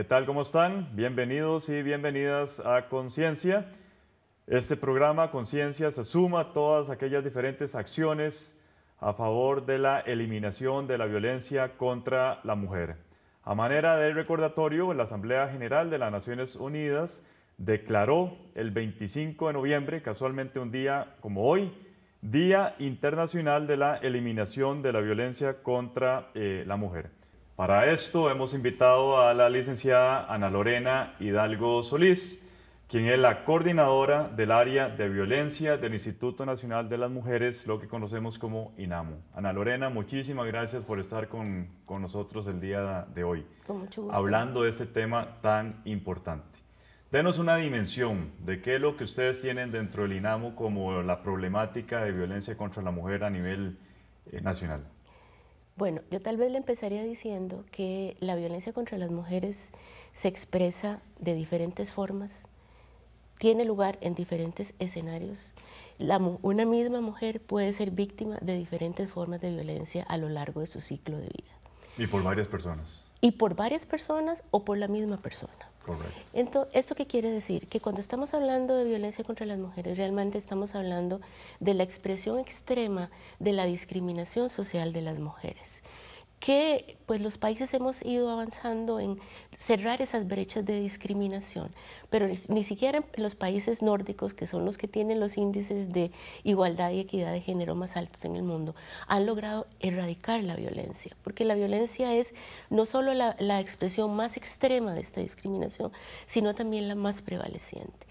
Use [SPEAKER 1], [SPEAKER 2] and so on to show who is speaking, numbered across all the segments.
[SPEAKER 1] ¿Qué tal? ¿Cómo están? Bienvenidos y bienvenidas a Conciencia. Este programa Conciencia se suma a todas aquellas diferentes acciones a favor de la eliminación de la violencia contra la mujer. A manera de recordatorio, la Asamblea General de las Naciones Unidas declaró el 25 de noviembre, casualmente un día como hoy, Día Internacional de la Eliminación de la Violencia contra eh, la Mujer. Para esto hemos invitado a la licenciada Ana Lorena Hidalgo Solís, quien es la coordinadora del área de violencia del Instituto Nacional de las Mujeres, lo que conocemos como INAMO. Ana Lorena, muchísimas gracias por estar con, nosotros el día de hoy, hablando de este tema tan importante. Denos una dimensión de qué es lo que ustedes tienen dentro del INAMO como la problemática de violencia contra la mujer a nivel eh, nacional.
[SPEAKER 2] Bueno, yo tal vez le empezaría diciendo que la violencia contra las mujeres se expresa de diferentes formas, tiene lugar en diferentes escenarios. una misma mujer puede ser víctima de diferentes formas de violencia a lo largo de su ciclo de vida.
[SPEAKER 1] Y por varias personas.
[SPEAKER 2] Y por varias personas o por la misma persona. Correcto. Entonces, ¿eso qué quiere decir? Que cuando estamos hablando de violencia contra las mujeres, realmente estamos hablando de la expresión extrema de la discriminación social de las mujeres que pues los países hemos ido avanzando en cerrar esas brechas de discriminación, pero ni siquiera los países nórdicos, que son los que tienen los índices de igualdad y equidad de género más altos en el mundo, han logrado erradicar la violencia, porque la violencia es no solo la expresión más extrema de esta discriminación, sino también la más prevaleciente.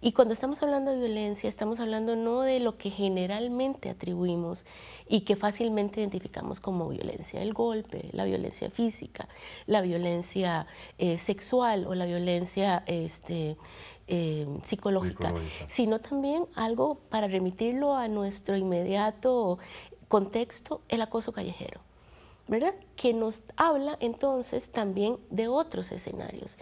[SPEAKER 2] Y cuando estamos hablando de violencia, estamos hablando no de lo que generalmente atribuimos y que fácilmente identificamos como violencia del golpe, la violencia física, la violencia eh, sexual o la violencia este, em, psicológica, psicológica, sino también algo para remitirlo a nuestro inmediato contexto, el acoso callejero. ¿verdad? que nos habla entonces también de otros escenarios.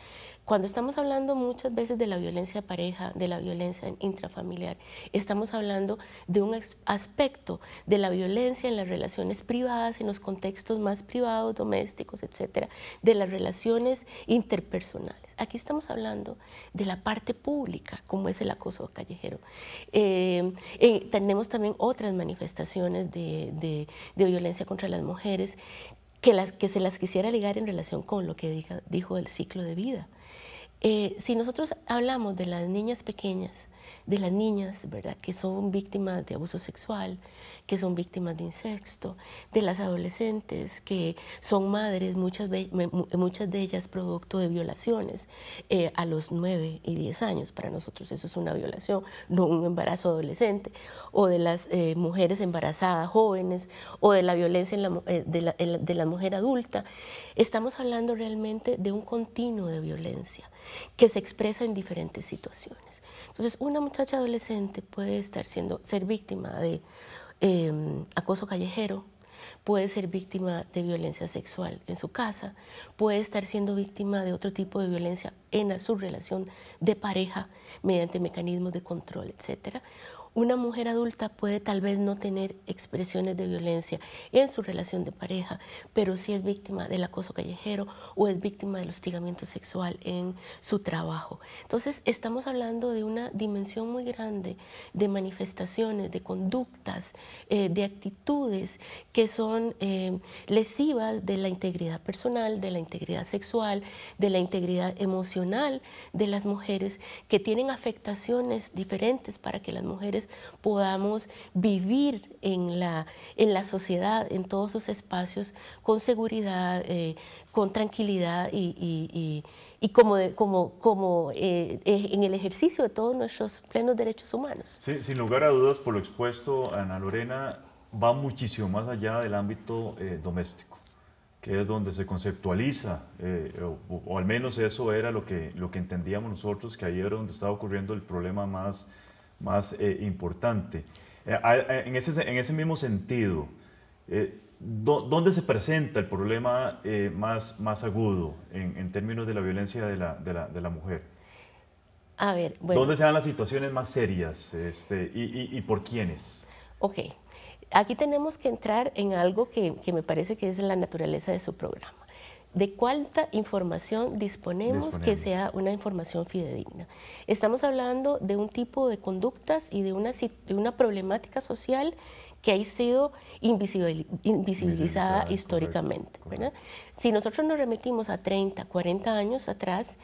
[SPEAKER 2] Cuando estamos hablando muchas veces de la violencia pareja, de la violencia intrafamiliar, estamos hablando de un aspecto de la violencia en las relaciones privadas, en los contextos más privados, domésticos, etcétera, de las relaciones interpersonales. Aquí estamos hablando de la parte pública, como es el acoso callejero. Eh, eh, tenemos también otras manifestaciones de, violencia contra las mujeres que, las, que se las quisiera ligar en relación con lo que dijo el ciclo de vida. Eh, si nosotros hablamos de las niñas pequeñas, de las niñas, ¿verdad? Que son víctimas de abuso sexual, que son víctimas de incesto, de las adolescentes, que son madres, muchas de, ellas producto de violaciones eh, a los 9 y 10 años. Para nosotros eso es una violación, no un embarazo adolescente, o de las eh, mujeres embarazadas jóvenes, o de la violencia eh, de la mujer adulta. Estamos hablando realmente de un continuo de violencia que se expresa en diferentes situaciones. Entonces, una muchacha adolescente puede estar siendo, ser víctima de em, acoso callejero, puede ser víctima de violencia sexual en su casa, puede estar siendo víctima de otro tipo de violencia en su relación de pareja mediante mecanismos de control, etcétera, una mujer adulta puede tal vez no tener expresiones de violencia en su relación de pareja, pero sí es víctima del acoso callejero o es víctima del hostigamiento sexual en su trabajo. Entonces, estamos hablando de una dimensión muy grande de manifestaciones, de conductas, eh, de actitudes que son eh, lesivas de la integridad personal, de la integridad sexual, de la integridad emocional de las mujeres, que tienen afectaciones diferentes para que las mujeres podamos vivir en la, en la sociedad, en todos sus espacios, con seguridad, eh, con tranquilidad y, como, como, como eh, en el ejercicio de todos nuestros plenos derechos humanos.
[SPEAKER 1] sin lugar a dudas, por lo expuesto, Ana Lorena va muchísimo más allá del ámbito eh, doméstico que es donde se conceptualiza, o, al menos eso era lo que, lo que entendíamos nosotros, que ahí era donde estaba ocurriendo el problema más más eh, importante. Eh, en, ese, en, ese, mismo sentido, eh, ¿dónde se presenta el problema más, más agudo en, términos de la violencia de la, de la, de la mujer?
[SPEAKER 2] A ver, bueno. ¿Dónde se
[SPEAKER 1] dan las situaciones más serias este, y, y, por quiénes?
[SPEAKER 2] Ok, aquí tenemos que entrar en algo que, que me parece que es la naturaleza de su programa de cuánta información disponemos, que sea una información fidedigna. Estamos hablando de un tipo de conductas y de una, una problemática social que ha sido invisibilizada, históricamente. Si nosotros nos remitimos a 30, 40 años atrás,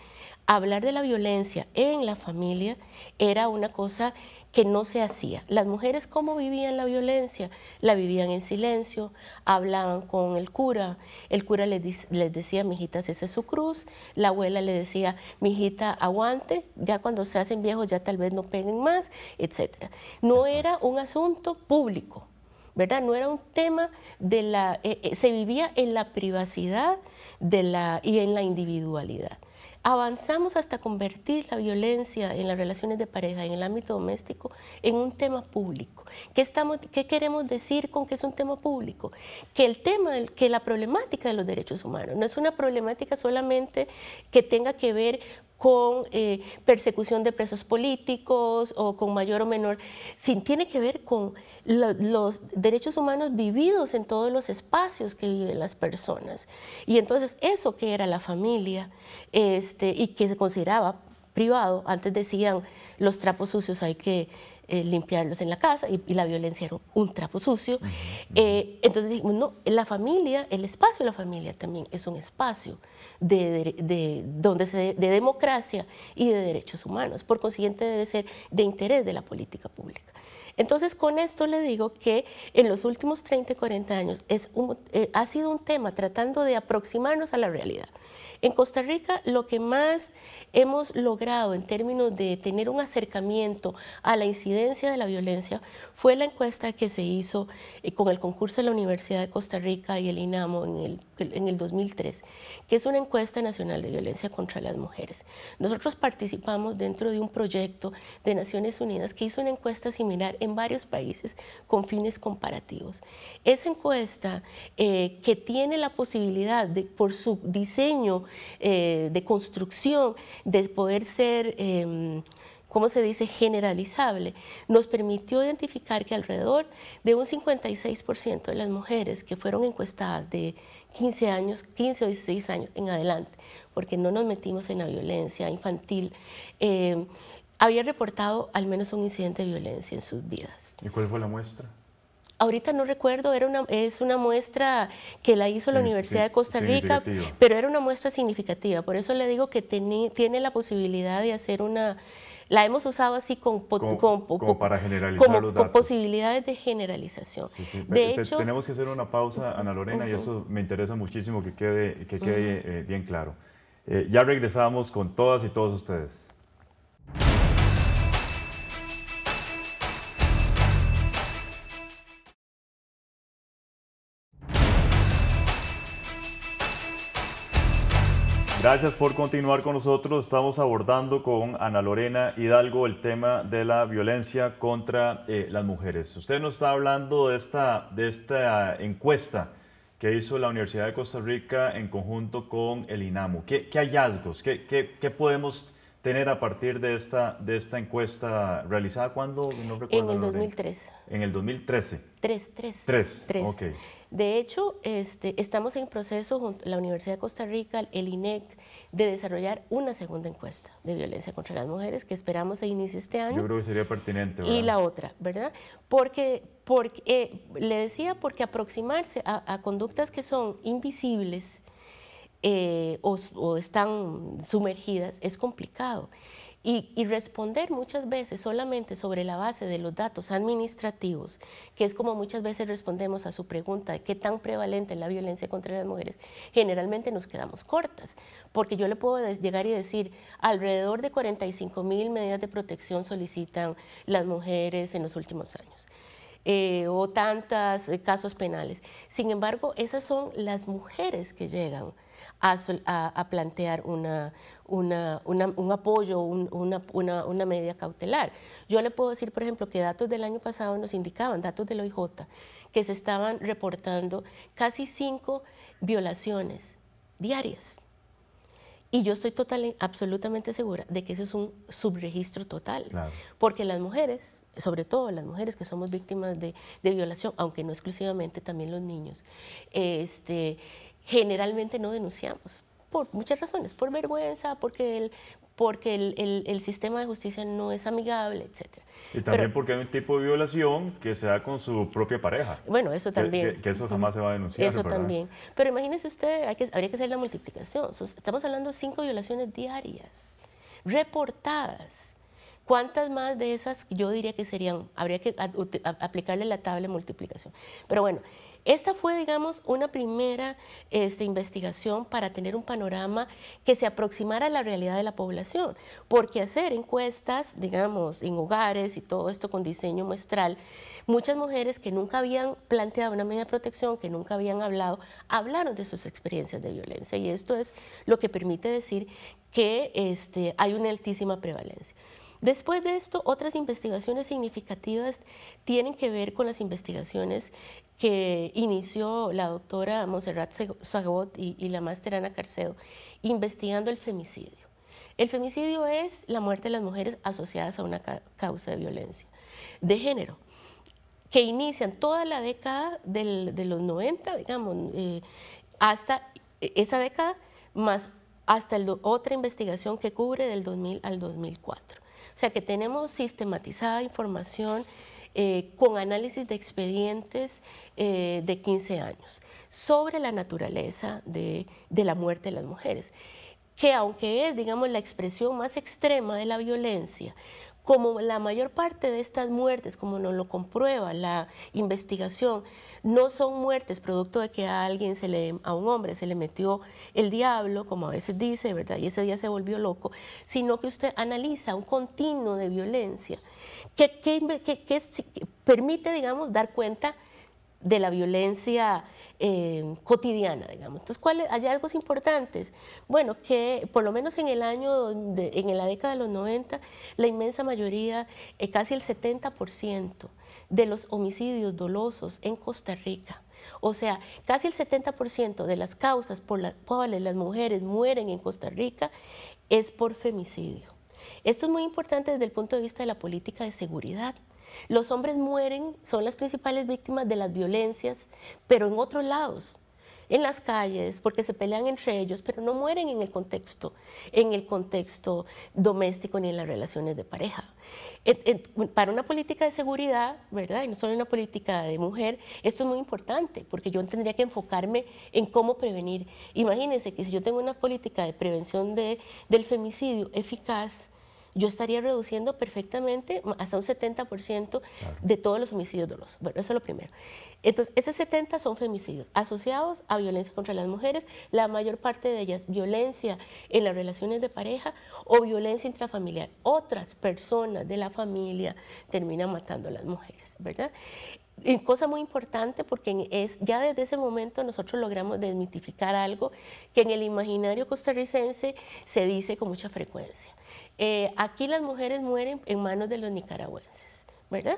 [SPEAKER 2] hablar de la violencia en la familia era una cosa que no se hacía. Las mujeres cómo vivían la violencia, la vivían en silencio, hablaban con el cura, el cura les, decía, mijitas, esa es su cruz, la abuela le decía, mijita, aguante, ya cuando se hacen viejos ya tal vez no peguen más, etc. No era un asunto público, ¿verdad? No era un tema de la... Eh, eh, se vivía en la privacidad de la, y en la individualidad avanzamos hasta convertir la violencia en las relaciones de pareja, en el ámbito doméstico, en un tema público. ¿Qué, estamos, qué queremos decir con que es un tema público? Que el tema, que la problemática de los derechos humanos no es una problemática solamente que tenga que ver con eh, persecución de presos políticos o con mayor o menor, sin, tiene que ver con los derechos humanos vividos en todos los espacios que viven las personas. Y entonces eso que era la familia este, y que se consideraba privado, antes decían los trapos sucios hay que eh, limpiarlos en la casa y, la violencia era un trapo sucio. Eh, entonces dijimos, no, la familia, el espacio de la familia también es un espacio de, donde de democracia y de derechos humanos. Por consiguiente, debe ser de interés de la política pública. Entonces, con esto le digo que en los últimos 30, 40 años es eh, ha sido un tema tratando de aproximarnos a la realidad. En Costa Rica lo que más hemos logrado en términos de tener un acercamiento a la incidencia de la violencia fue la encuesta que se hizo eh, con el concurso de la Universidad de Costa Rica y el INAMO en el en el 2003, que es una encuesta nacional de violencia contra las mujeres. Nosotros participamos dentro de un proyecto de Naciones Unidas que hizo una encuesta similar en varios países con fines comparativos. Esa encuesta eh, que tiene la posibilidad, de, por su diseño eh, de construcción, de poder ser... Em, ¿cómo se dice?, generalizable, nos permitió identificar que alrededor de un 56% de las mujeres que fueron encuestadas de 15 años, 15 o 16 años en adelante, porque no nos metimos en la violencia infantil, eh, había reportado al menos un incidente de violencia en sus vidas.
[SPEAKER 1] ¿Y cuál fue la muestra?
[SPEAKER 2] Ahorita no recuerdo, era una, es una muestra que la hizo la Universidad de Costa Rica, pero era una muestra significativa. Por eso le digo que tiene la posibilidad de hacer una la hemos usado así con, como, para generalizar como, posibilidades de generalización.
[SPEAKER 1] tenemos que hacer una pausa, Ana Lorena, y eso me interesa muchísimo que quede, que quede eh, bien claro. Eh, ya regresamos con todas y todos ustedes. Gracias por continuar con nosotros. Estamos abordando con Ana Lorena Hidalgo el tema de la violencia contra eh, las mujeres. Usted nos está hablando de esta, de esta encuesta que hizo la Universidad de Costa Rica en conjunto con el INAMU. ¿Qué, hallazgos? qué, qué podemos tener a partir de esta, de esta encuesta realizada? ¿Cuándo? No recuerdo, en el 2013 En el 2013.
[SPEAKER 2] Tres, tres. Tres, tres. De hecho, este, estamos en proceso, junto la Universidad de Costa Rica, el INEC, de desarrollar una segunda encuesta de violencia contra las mujeres que esperamos se inicie este año. Yo creo que
[SPEAKER 1] sería pertinente. Y la otra,
[SPEAKER 2] ¿verdad? Porque, porque eh, le decía, porque aproximarse a conductas que son invisibles, eh, o, están sumergidas, es complicado. Y, responder muchas veces solamente sobre la base de los datos administrativos, que es como muchas veces respondemos a su pregunta de qué tan prevalente es la violencia contra las mujeres, generalmente nos quedamos cortas, porque yo le puedo llegar y decir, alrededor de 45 mil medidas de protección solicitan las mujeres en los últimos años. Eh, o tantos eh, casos penales. Sin embargo, esas son las mujeres que llegan a, plantear una, un apoyo, una, una, medida cautelar. Yo le puedo decir, por ejemplo, que datos del año pasado nos indicaban, datos del OIJ, que se estaban reportando casi cinco violaciones diarias. Y yo estoy total, absolutamente segura de que eso es un subregistro total, porque las mujeres sobre todo las mujeres que somos víctimas de, de, violación, aunque no exclusivamente, también los niños, este, generalmente no denunciamos por muchas razones, por vergüenza, porque el, porque el, sistema de justicia no es amigable, etc.
[SPEAKER 1] Y también porque hay un tipo de violación que se da con su propia pareja. Bueno,
[SPEAKER 2] eso también. Que, eso jamás se va a denunciar. Eso también. Pero imagínese usted, que, habría que hacer la multiplicación. Estamos hablando de cinco violaciones diarias, reportadas. ¿Cuántas más de esas yo diría que serían? Habría que aplicarle la tabla de multiplicación. Pero bueno, esta fue, digamos, una primera este, investigación para tener un panorama que se aproximara a la realidad de la población, porque hacer encuestas, digamos, en hogares y todo esto con diseño muestral, muchas mujeres que nunca habían planteado una medida de protección, que nunca habían hablado, hablaron de sus experiencias de violencia y esto es lo que permite decir que este, hay una altísima prevalencia. Después de esto, otras investigaciones significativas tienen que ver con las investigaciones que inició la doctora Monserrat Sagot y, la maestra Ana Carcedo, investigando el femicidio. El femicidio es la muerte de las mujeres asociadas a una causa de violencia de género, que inician toda la década de los 90, digamos, eh, hasta e-, esa década, más hasta otra investigación que cubre del 2000 al 2004. O sea que tenemos sistematizada información eh, con análisis de expedientes eh, de 15 años sobre la naturaleza de, la muerte de las mujeres, que aunque es, digamos, la expresión más extrema de la violencia, como la mayor parte de estas muertes, como nos lo comprueba la investigación, no son muertes producto de que a alguien a un hombre se le metió el diablo, como a veces dice, ¿verdad? Y ese día se volvió loco, sino que usted analiza un continuo de violencia que, permite, digamos, dar cuenta de la violencia eh, cotidiana, digamos. Entonces, Hay algo importante. Bueno, que por lo menos en el año, en la década de los 90, la inmensa mayoría, eh, casi el 70% de los homicidios dolosos en Costa Rica, o sea, casi el 70% de las causas por las cuales las mujeres mueren en Costa Rica es por femicidio. Esto es muy importante desde el punto de vista de la política de seguridad. Los hombres mueren, son las principales víctimas de las violencias, pero en otros lados, en las calles, porque se pelean entre ellos, pero no mueren en el contexto, en el contexto doméstico ni en las relaciones de pareja. Para una política de seguridad, ¿verdad? Y no solo una política de mujer, esto es muy importante, porque yo tendría que enfocarme en cómo prevenir. Imagínense que si yo tengo una política de prevención del femicidio eficaz, yo estaría reduciendo perfectamente hasta un 70% de todos los homicidios dolosos. Bueno, eso es lo primero. Entonces, ese 70 son femicidios asociados a violencia contra las mujeres, la mayor parte de ellas violencia en las relaciones de pareja o violencia intrafamiliar. Otras personas de la familia terminan matando a las mujeres, ¿verdad? Y cosa muy importante porque es, ya desde ese momento nosotros logramos desmitificar algo que en el imaginario costarricense se dice con mucha frecuencia. Eh, aquí las mujeres mueren en manos de los nicaragüenses. ¿verdad?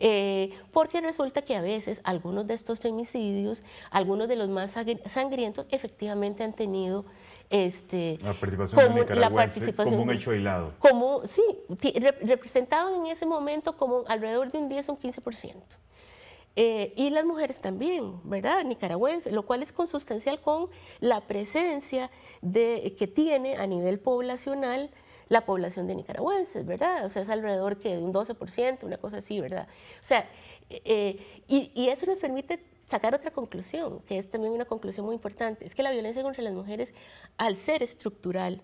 [SPEAKER 2] Eh, porque resulta que a veces algunos de estos femicidios, algunos de los más sangrientos, efectivamente han tenido este,
[SPEAKER 1] la participación como, la como un hecho aislado.
[SPEAKER 2] Como, sí, representaban en ese momento como alrededor de un 10 o un 15%. Eh, y las mujeres también, ¿verdad? Nicaragüenses, lo cual es consustancial con la presencia de, que tiene a nivel poblacional la población de nicaragüenses, ¿verdad? O sea, es alrededor que de un 12%, una cosa así, ¿verdad? O sea, eh, y eso nos permite sacar otra conclusión, que es también una conclusión muy importante, es que la violencia contra las mujeres, al ser estructural,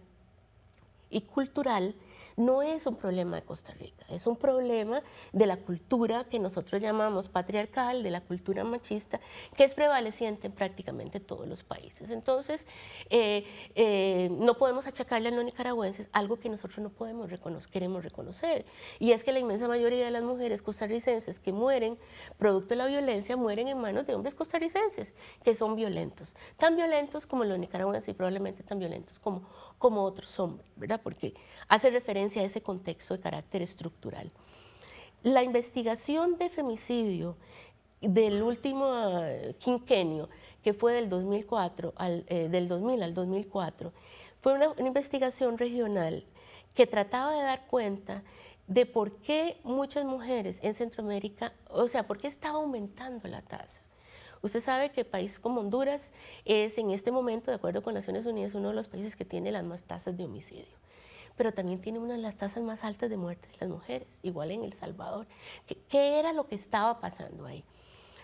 [SPEAKER 2] y cultural no es un problema de Costa Rica, es un problema de la cultura que nosotros llamamos patriarcal, de la cultura machista, que es prevaleciente en prácticamente todos los países. Entonces, eh, eh, no podemos achacarle a los nicaragüenses algo que nosotros no podemos reconocer, queremos reconocer, y es que la inmensa mayoría de las mujeres costarricenses que mueren producto de la violencia mueren en manos de hombres costarricenses que son violentos, tan violentos como los nicaragüenses y probablemente tan violentos como como otros hombres, ¿verdad? Porque hace referencia a ese contexto de carácter estructural. La investigación de femicidio del último quinquenio, eh, que fue del 2004 eh, del 2000 al 2004, fue una investigación regional que trataba de dar cuenta de por qué muchas mujeres en Centroamérica, o sea, por qué estaba aumentando la tasa. Usted sabe que países como Honduras es en este momento, de acuerdo con Naciones Unidas, uno de los países que tiene las más tasas de homicidio pero también tiene una de las tasas más altas de muerte de las mujeres, igual en El Salvador. ¿Qué, era lo que estaba pasando ahí?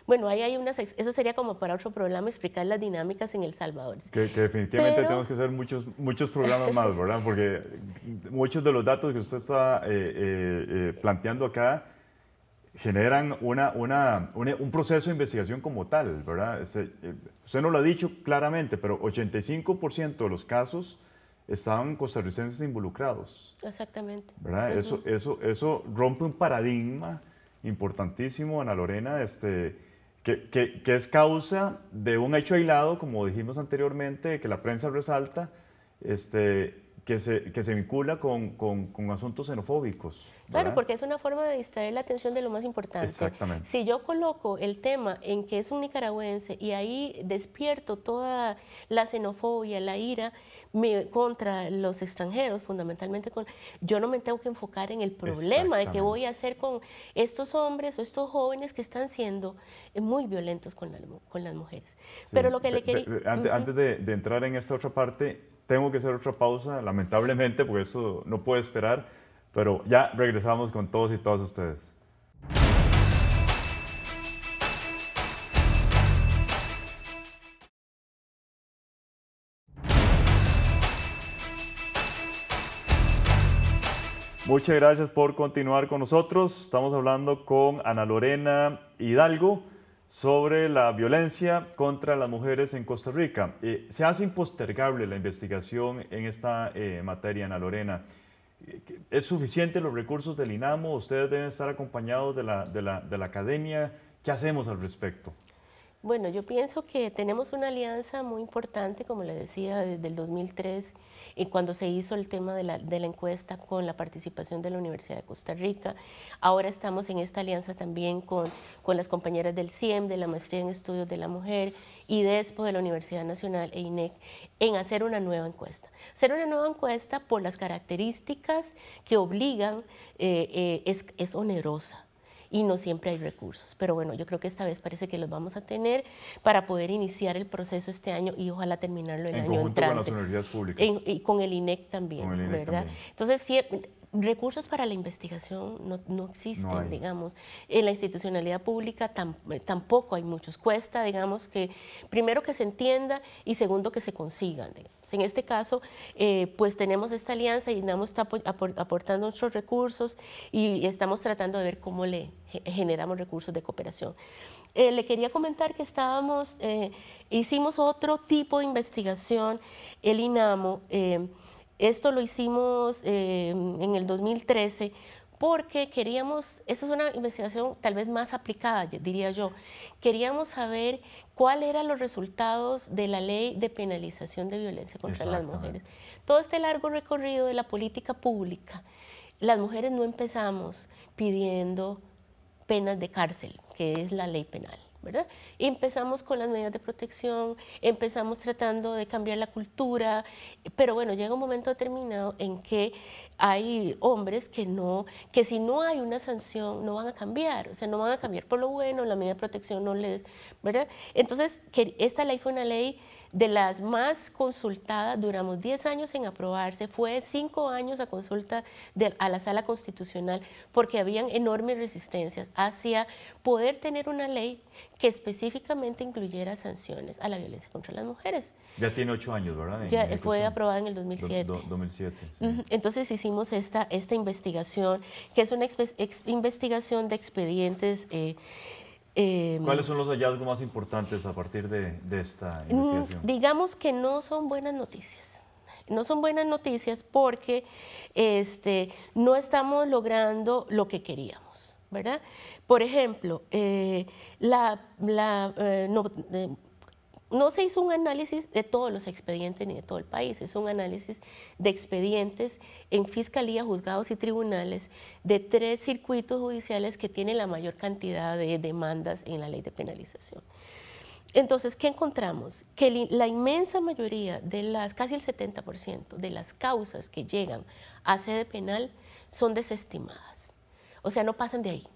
[SPEAKER 2] Bueno, ahí hay unas, eso sería como para otro programa explicar las dinámicas en El Salvador. Que, definitivamente tenemos
[SPEAKER 1] que hacer muchos, muchos programas más, ¿verdad? Porque muchos de los datos que usted está eh, eh, eh, planteando acá generan una, una, un proceso de investigación como tal, ¿verdad? Se, eh, usted no lo ha dicho claramente, pero 85% de los casos estaban costarricenses involucrados.
[SPEAKER 2] Exactamente. ¿verdad? eso,
[SPEAKER 1] eso, eso rompe un paradigma importantísimo, Ana Lorena, este, que, es causa de un hecho aislado, como dijimos anteriormente, que la prensa resalta, este, que se, vincula con, con, asuntos xenofóbicos. Claro,
[SPEAKER 2] porque es una forma de distraer la atención de lo más importante. Exactamente. Si yo coloco el tema en que es un nicaragüense y ahí despierto toda la xenofobia, la ira contra los extranjeros, fundamentalmente con... Yo no me tengo que enfocar en el problema de qué voy a hacer con estos hombres o estos jóvenes que están siendo muy violentos con, con las mujeres. Pero lo que le quería... Antes,
[SPEAKER 1] de entrar en esta otra parte, tengo que hacer otra pausa, lamentablemente, porque eso no puede esperar, pero ya regresamos con todos y todas ustedes. Muchas gracias por continuar con nosotros. Estamos hablando con Ana Lorena Hidalgo sobre la violencia contra las mujeres en Costa Rica. Eh, se hace impostergable la investigación en esta eh, materia, Ana Lorena. Eh, ¿Es suficiente los recursos del INAMO? ¿Ustedes deben estar acompañados de la, de la academia? ¿Qué hacemos al respecto?
[SPEAKER 2] Bueno, yo pienso que tenemos una alianza muy importante, como le decía, desde el 2003 y cuando se hizo el tema de la, encuesta con la participación de la Universidad de Costa Rica. Ahora estamos en esta alianza también con, las compañeras del CIEM, de la Maestría en Estudios de la Mujer y DESPO de la Universidad Nacional e INEC en hacer una nueva encuesta. Hacer una nueva encuesta por las características que obligan eh, eh, es onerosa y no siempre hay recursos. Pero bueno, yo creo que esta vez parece que los vamos a tener para poder iniciar el proceso este año y ojalá terminarlo el año entrante. con las energías públicas. y con el INEC también, ¿verdad? Entonces, sí recursos para la investigación no, no existen, digamos. En la institucionalidad pública eh, tampoco hay muchos. Cuesta, digamos, que primero que se entienda y segundo que se consigan. En este caso, eh, pues tenemos esta alianza y está aportando nuestros recursos y estamos tratando de ver cómo le generamos recursos de cooperación. Eh, le quería comentar que estábamos, hicimos otro tipo de investigación, el INAMO esto lo hicimos em, en el 2013 porque queríamos, esa es una investigación tal vez más aplicada, diría yo, queríamos saber cuáles eran los resultados de la ley de penalización de violencia contra las mujeres. Todo este largo recorrido de la política pública, las mujeres no empezamos pidiendo penas de cárcel, que es la ley penal. Empezamos con las medidas de protección, empezamos tratando de cambiar la cultura, pero bueno, llega un momento determinado en que hay hombres que no, que si no hay una sanción no van a cambiar, o sea, no van a cambiar por lo bueno, la medida de protección no les, ¿verdad? Entonces, que esta ley fue una ley de las más consultadas, duramos 10 años en aprobarse, fue 5 años a consulta de, a la sala constitucional porque habían enormes resistencias hacia poder tener una ley que específicamente incluyera sanciones a la violencia contra las mujeres.
[SPEAKER 1] Ya tiene 8 años, ¿verdad? ya fue aprobada en el 2007. 2007
[SPEAKER 2] Entonces hicimos esta, esta investigación, que es una investigación de expedientes. Eh, Em, ¿Cuáles son los
[SPEAKER 1] hallazgos más importantes a partir de, esta mm, investigación?
[SPEAKER 2] Digamos que no son buenas noticias. No son buenas noticias porque este, no estamos logrando lo que queríamos, ¿verdad? Por ejemplo, eh, la, eh, eh, no se hizo un análisis de todos los expedientes ni de todo el país, es un análisis de expedientes en fiscalía, juzgados y tribunales de tres circuitos judiciales que tienen la mayor cantidad de demandas en la ley de penalización. Entonces, ¿qué encontramos? Que la inmensa mayoría de las, casi el 70% de las causas que llegan a sede penal son desestimadas, o sea, no pasan de ahí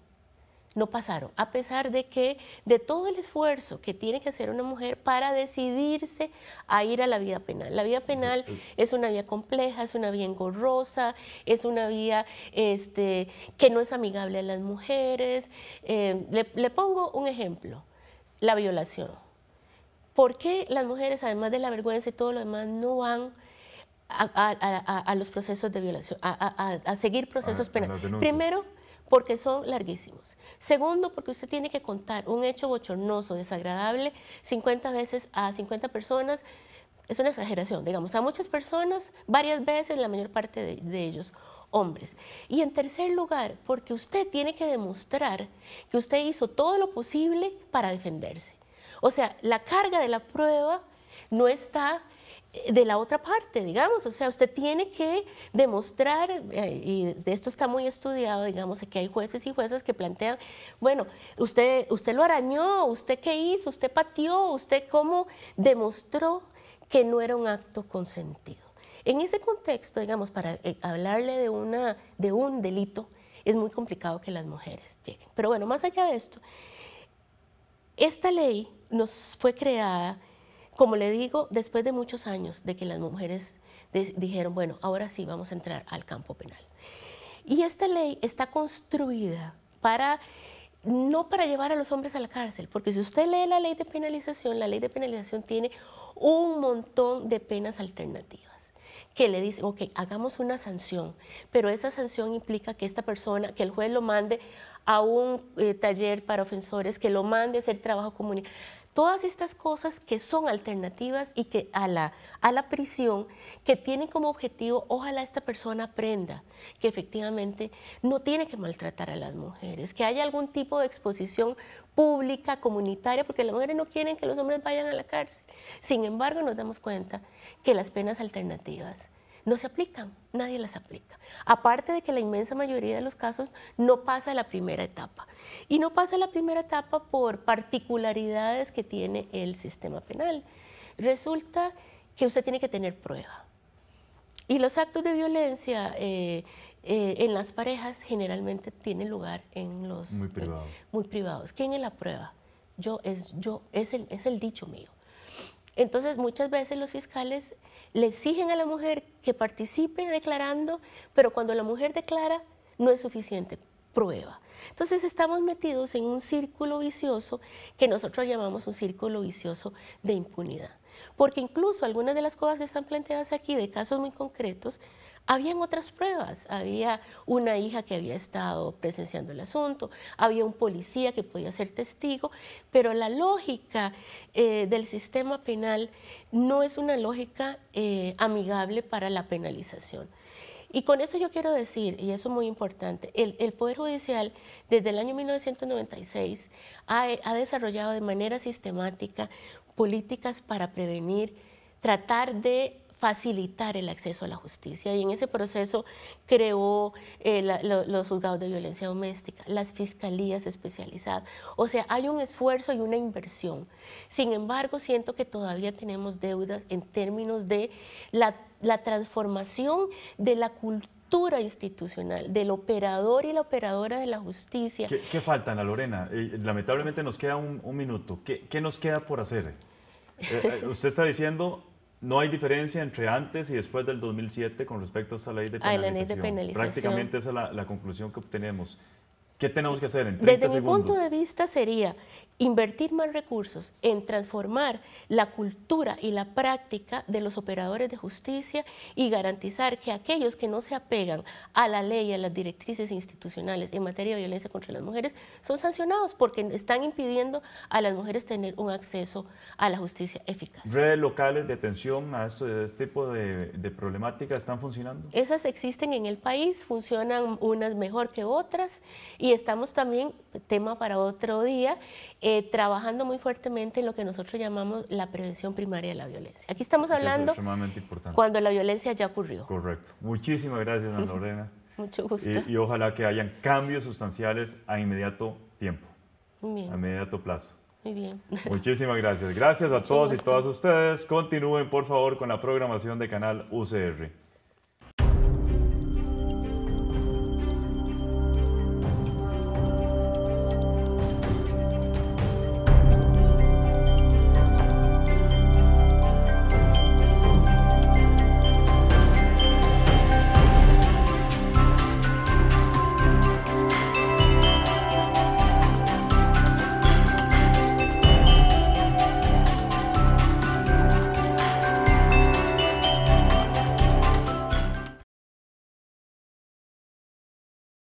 [SPEAKER 2] no pasaron, a pesar de que de todo el esfuerzo que tiene que hacer una mujer para decidirse a ir a la vida penal. La vida penal es una vía compleja, es una vía engorrosa, es una vía este, que no es amigable a las mujeres. Eh, le, pongo un ejemplo, la violación. ¿Por qué las mujeres, además de la vergüenza y todo lo demás, no van a, a los procesos de violación, a, seguir procesos penales? Primero, porque son larguísimos. Segundo, porque usted tiene que contar un hecho bochornoso, desagradable, 50 veces a 50 personas. Es una exageración, digamos, a muchas personas, varias veces, la mayor parte de, ellos hombres. Y en tercer lugar, porque usted tiene que demostrar que usted hizo todo lo posible para defenderse. O sea, la carga de la prueba no está de la otra parte, digamos, o sea, usted tiene que demostrar, eh, y de esto está muy estudiado, digamos, que hay jueces y juezas que plantean, bueno, usted, usted lo arañó, usted qué hizo, usted pateó, usted cómo demostró que no era un acto consentido. En ese contexto, digamos, para eh, hablarle de, una, de un delito, es muy complicado que las mujeres lleguen. Pero bueno, más allá de esto, esta ley nos fue creada como le digo, después de muchos años de que las mujeres dijeron, bueno, ahora sí vamos a entrar al campo penal. Y esta ley está construida para no para llevar a los hombres a la cárcel, porque si usted lee la ley de penalización, la ley de penalización tiene un montón de penas alternativas que le dicen, ok, hagamos una sanción, pero esa sanción implica que esta persona, que el juez lo mande a un eh, taller para ofensores, que lo mande a hacer trabajo comunitario Todas estas cosas que son alternativas y que a la, a la prisión, que tienen como objetivo, ojalá esta persona aprenda que efectivamente no tiene que maltratar a las mujeres, que haya algún tipo de exposición pública, comunitaria, porque las mujeres no quieren que los hombres vayan a la cárcel. Sin embargo, nos damos cuenta que las penas alternativas no se aplican, nadie las aplica. Aparte de que la inmensa mayoría de los casos no pasa la primera etapa. Y no pasa la primera etapa por particularidades que tiene el sistema penal. Resulta que usted tiene que tener prueba. Y los actos de violencia eh, eh, en las parejas generalmente tienen lugar en los... Muy privados. muy privados. ¿Quién es la prueba? Yo, es, yo, es el, es el dicho mío. Entonces, muchas veces los fiscales le exigen a la mujer que participe declarando, pero cuando la mujer declara no es suficiente, prueba. Entonces estamos metidos en un círculo vicioso que nosotros llamamos un círculo vicioso de impunidad. Porque incluso algunas de las cosas que están planteadas aquí, de casos muy concretos, habían otras pruebas, había una hija que había estado presenciando el asunto, había un policía que podía ser testigo, pero la lógica eh, del sistema penal no es una lógica eh, amigable para la penalización. Y con eso yo quiero decir, y eso es muy importante, el, Poder Judicial desde el año 1996 ha, ha desarrollado de manera sistemática políticas para prevenir, tratar de facilitar el acceso a la justicia y en ese proceso creó eh, los juzgados de violencia doméstica, las fiscalías especializadas. O sea, hay un esfuerzo y una inversión. Sin embargo, siento que todavía tenemos deudas en términos de la, la transformación de la cultura institucional, del operador y la operadora de la justicia. ¿Qué,
[SPEAKER 1] qué falta, Ana Lorena? Eh, lamentablemente nos queda un, minuto. ¿Qué, nos queda por hacer? Eh, usted está diciendo, no hay diferencia entre antes y después del 2007 con respecto a esta ley de penalización. Prácticamente esa es la, conclusión que obtenemos. ¿Qué tenemos que hacer en 30 Desde mi punto de
[SPEAKER 2] vista sería invertir más recursos en transformar la cultura y la práctica de los operadores de justicia y garantizar que aquellos que no se apegan a la ley y a las directrices institucionales en materia de violencia contra las mujeres son sancionados porque están impidiendo a las mujeres tener un acceso a la justicia eficaz.
[SPEAKER 1] ¿Redes locales de atención a este tipo de, problemáticas están funcionando?
[SPEAKER 2] Esas existen en el país, funcionan unas mejor que otras y estamos también, tema para otro día, eh, trabajando muy fuertemente en lo que nosotros llamamos la prevención primaria de la violencia. Aquí estamos hablando cuando la violencia ya ocurrió.
[SPEAKER 1] Correcto. Muchísimas gracias, Ana Lorena. Mucho gusto. Y, ojalá que hayan cambios sustanciales a inmediato tiempo, a inmediato plazo. Muy bien. Muchísimas gracias. Gracias a todos y todas ustedes. Continúen, por favor, con la programación de Canal UCR.